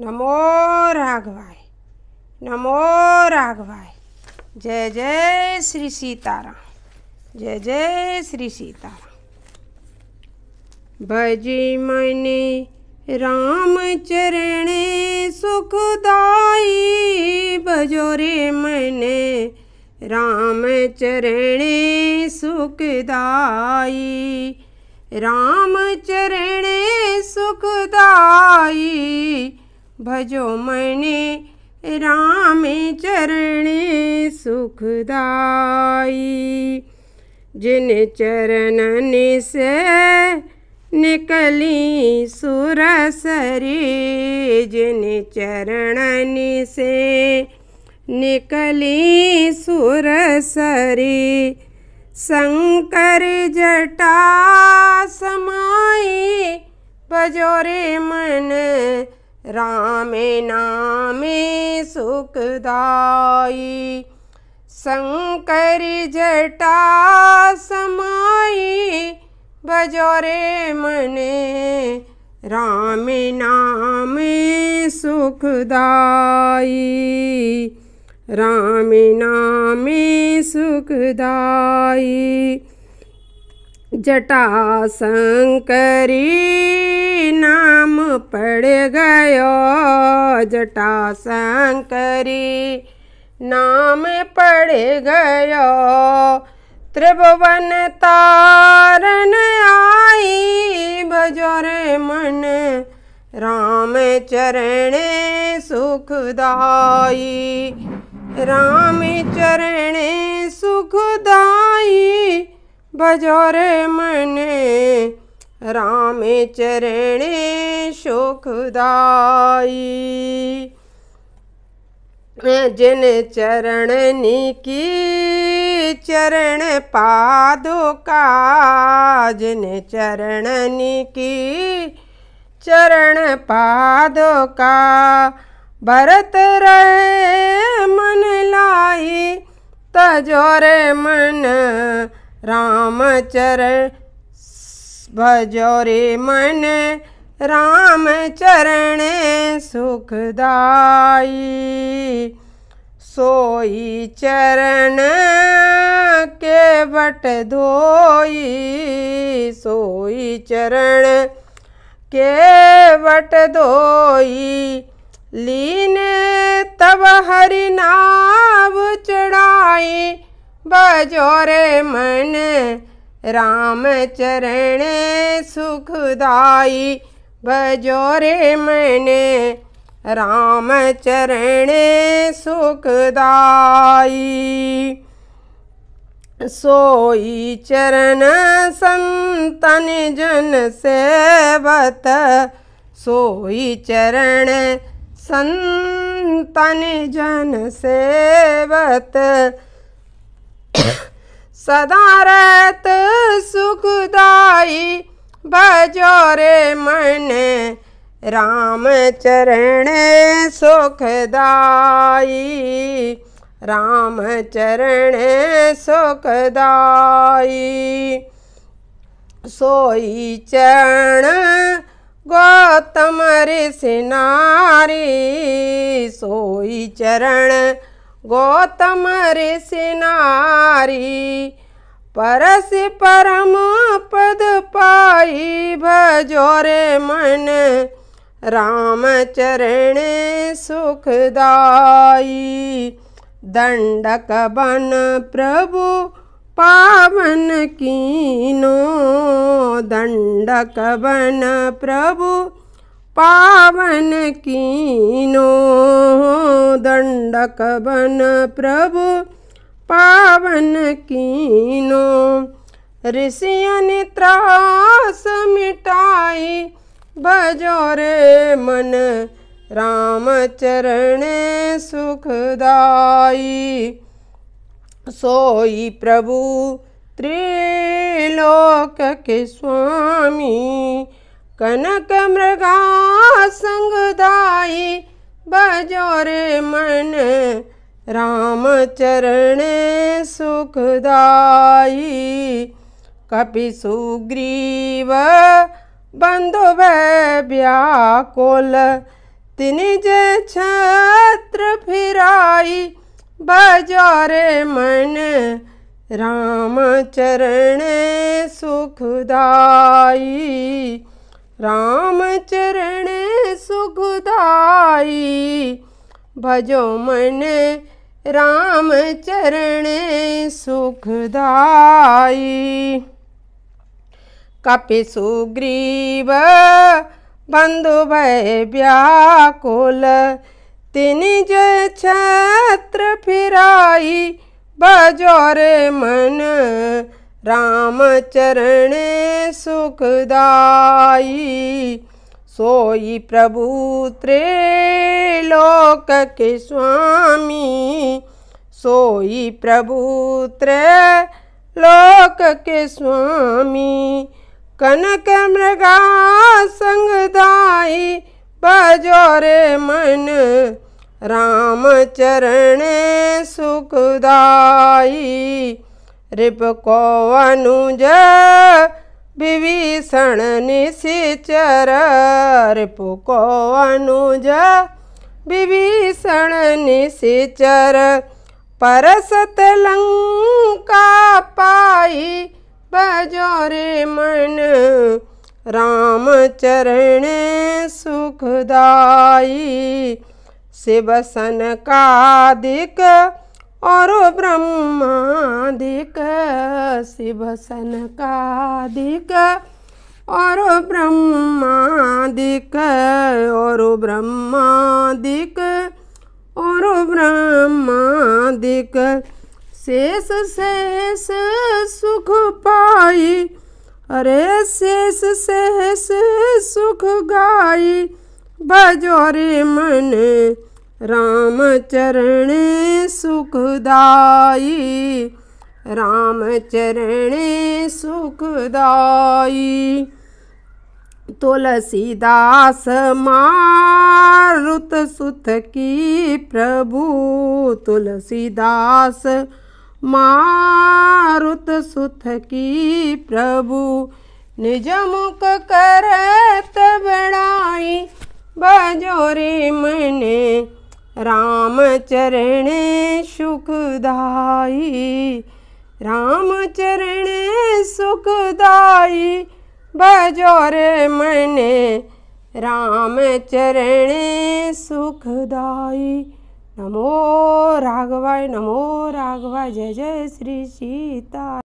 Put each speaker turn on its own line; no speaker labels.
नमो राघवाय नमो राघवाय जय जय श्री सीताराम जय जय श्री सीताराम भजी मैने राम चरण सुखदाई भजो रे मैने राम चरण सुखदाई राम चरण सुखदाई भजो मणि राम चरण सुखदाई जिन चरणन से निकली सुरसरी जिन चरणन से निकली सुरसरी शंकर जटा समाई भजोरे मन रामे नामे सुखदाई शंकर जटा समाई बजोरे मने राम नाम सुखदाई राम नाम सुखदाई जटा शंकरी गयो जटा शंकरी नाम पड़ गयो त्रिभुवन तारन आई भजोर मन राम चरण सुखदाई राम चरण सुखदाई भजोर मन राम चरण सुखदाई जिन चरण निकी चरण पादो का जिन चरण निकी चरण पादो का भरत रहे मन लाई तजोरे मन राम चरण भजोरे मन RAM ਚਰਣੇ ਸੁਖਦਾਈ ਸੋਈ ਚਰਨ ਕੇ ਵਟ ਧੋਈ ਸੋਈ ਚਰਨ ਕੇ ਵਟ ਧੋਈ ਲੀਨ ਤਬ ਹਰਿ ਨਾਮ ਚੜਾਈ ਬਜੋਰੇ ਮਨ RAM ਚਰਣੇ ਸੁਖਦਾਈ बजोरे मैने राम चरण सुखदाई सोई चरण संतन जन सेवत सोई चरण संतन जन सेवत सदा रहत सुखदाई भजो रे मन राम चरण सुखदाई राम चरण सुखदाई सोई चरण गौतम ऋषि नारी सोई चरण गौतम ऋषि नारी परसि परम परमापद पा भजोरे मन रामचरणे सुखदायी दण्डक बन प्रभु पावन कीनो दण्डक बन प्रभु पावन कीनो दण्डक बन प्रभु पावन कीनो ऋषियन त्रास मिटाई भजो रे मन राम चरण सुखदाई सोई प्रभु त्रिलोक के स्वामी कनक मृगा संगदाई भजो रे मन राम चरण सुखदाई कपि सुग्रीव बंधु व्याकुल तिनिज छत्र फिराई बजारे मन राम चरण सुखदाई राम चरण सुखदाई भजो मन RAM ਚਰਣੇ ਸੁਖਦਾਈ ਕਪਿ ਸੁਗਰੀਵ ਬੰਧु भय व्याकुल तिन जय छत्र फिराई बजोरे मन राम चरण सुखदाई सोई प्रभूत्रे लोकके स्वामी सोई लोकके स्वामी कनक संगदाई बजोरे मन रामचरण सुखदाय ऋको अनुज विभीषण વિભીષણ નિશિચર પુકો અનુજ વિભીષણ નિશિચર परसत लंका पाई बजोरे मन राम चरण सुखदाई शिवसन का सनकादिक और ब्रह्मादिक शिव सनकादिक और ब्रह्मादिक और ब्रह्मादिक और ब्रह्मादिक शेष शेष सुख पाई अरे शेष शेष सुख गाई बजोरे मन राम चरण सुखदाई राम चरण सुखदाई तुलसीदास मारुत सुत की प्रभु तुलसीदास मारुत सुत की प्रभु निज मुख करत बड़ाई बजोरे मने राम चरण सुखदाई राम चरण सुखदाई बजोर मने राम चरण सुखदाई नमो राघवाय नमो राघवाय जय जय श्री सीता